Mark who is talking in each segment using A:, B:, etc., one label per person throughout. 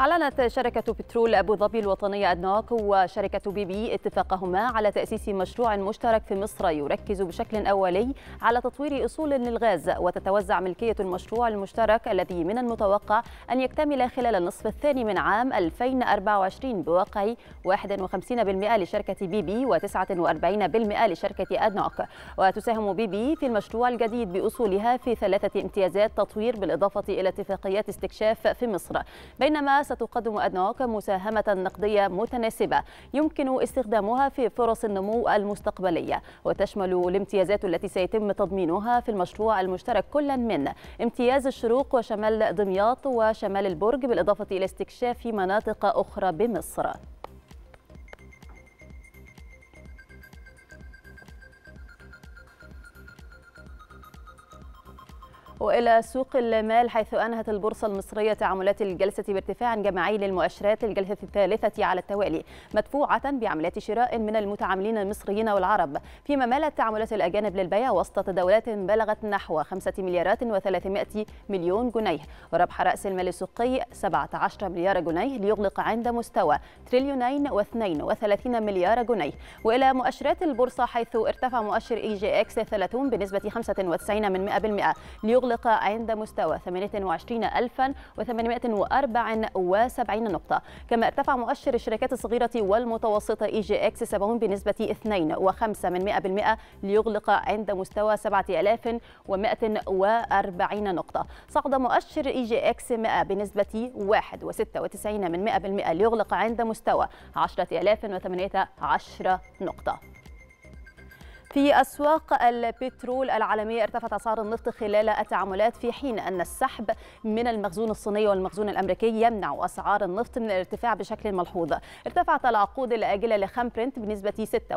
A: أعلنت شركة بترول أبو ظبي الوطنية أدناك وشركة بي بي اتفاقهما على تأسيس مشروع مشترك في مصر يركز بشكل أولي على تطوير أصول للغاز وتتوزع ملكية المشروع المشترك الذي من المتوقع أن يكتمل خلال النصف الثاني من عام 2024 بواقع 51% لشركة بي بي و49% لشركة أدناك وتساهم بي بي في المشروع الجديد بأصولها في ثلاثة امتيازات تطوير بالإضافة إلى اتفاقيات استكشاف في مصر بينما ستقدم أدناك مساهمة نقدية متناسبة يمكن استخدامها في فرص النمو المستقبلية وتشمل الامتيازات التي سيتم تضمينها في المشروع المشترك كلا من امتياز الشروق وشمال دمياط وشمال البرج بالإضافة إلى استكشاف مناطق أخرى بمصر والى سوق المال حيث انهت البورصه المصريه تعاملات الجلسه بارتفاع جماعي للمؤشرات الجلسه الثالثه على التوالي مدفوعه بعمليات شراء من المتعاملين المصريين والعرب فيما مالت تعاملات الاجانب للبيع وسط تداولات بلغت نحو 5 مليارات و300 مليون جنيه وربح راس المال السوقي 17 مليار جنيه ليغلق عند مستوى تريليونين و32 مليار جنيه والى مؤشرات البورصه حيث ارتفع مؤشر اي جي اكس 30 بنسبه 95 من 100% ليغلق أغلق عند مستوى 28874 نقطة كما ارتفع مؤشر الشركات الصغيرة والمتوسطة إي جي إكس 70 بنسبة 2.5% ليغلق عند مستوى 7140 نقطة صعد مؤشر إي جي إكس 100 بنسبة 1.96% ليغلق عند مستوى 10018 نقطة في أسواق البترول العالمية ارتفعت أسعار النفط خلال التعاملات في حين أن السحب من المخزون الصيني والمخزون الأمريكي يمنع أسعار النفط من الارتفاع بشكل ملحوظ ارتفعت العقود الآجلة لخام برنت بنسبة 46%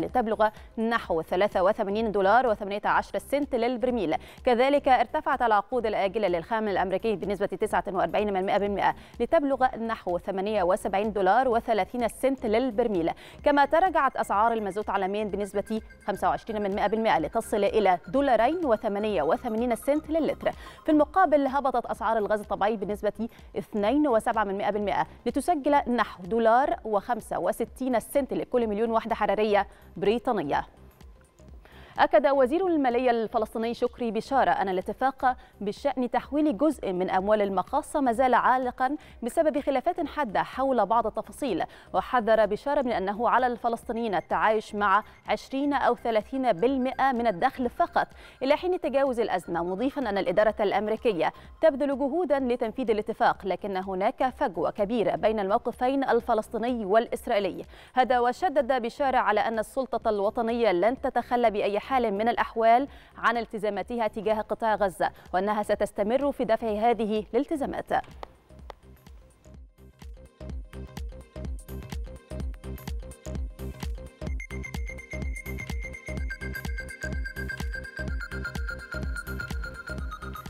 A: لتبلغ نحو 83 دولار و18 سنت للبرميل كذلك ارتفعت العقود الآجلة للخام الأمريكي بنسبة 49% لتبلغ نحو 78 دولار و30 سنت للبرميل كما تراجعت أسعار المازوت عالميا بنسبة بنسبة 25 لتصل إلى دولارين و88 سنت للتر في المقابل هبطت أسعار الغاز الطبيعي بنسبة 2.7 لتسجل نحو دولار و65 سنت لكل مليون وحدة حرارية بريطانية أكد وزير المالية الفلسطيني شكري بشارة أن الاتفاق بشأن تحويل جزء من أموال المقاصة ما زال عالقا بسبب خلافات حادة حول بعض التفاصيل وحذر بشارة من أنه على الفلسطينيين التعايش مع 20 أو 30% من الدخل فقط إلى حين تجاوز الأزمة مضيفا أن الإدارة الأمريكية تبذل جهودا لتنفيذ الاتفاق لكن هناك فجوة كبيرة بين الموقفين الفلسطيني والإسرائيلي هذا وشدد بشارة على أن السلطة الوطنية لن تتخلى بأي حال من الأحوال عن التزاماتها تجاه قطاع غزة وأنها ستستمر في دفع هذه الالتزامات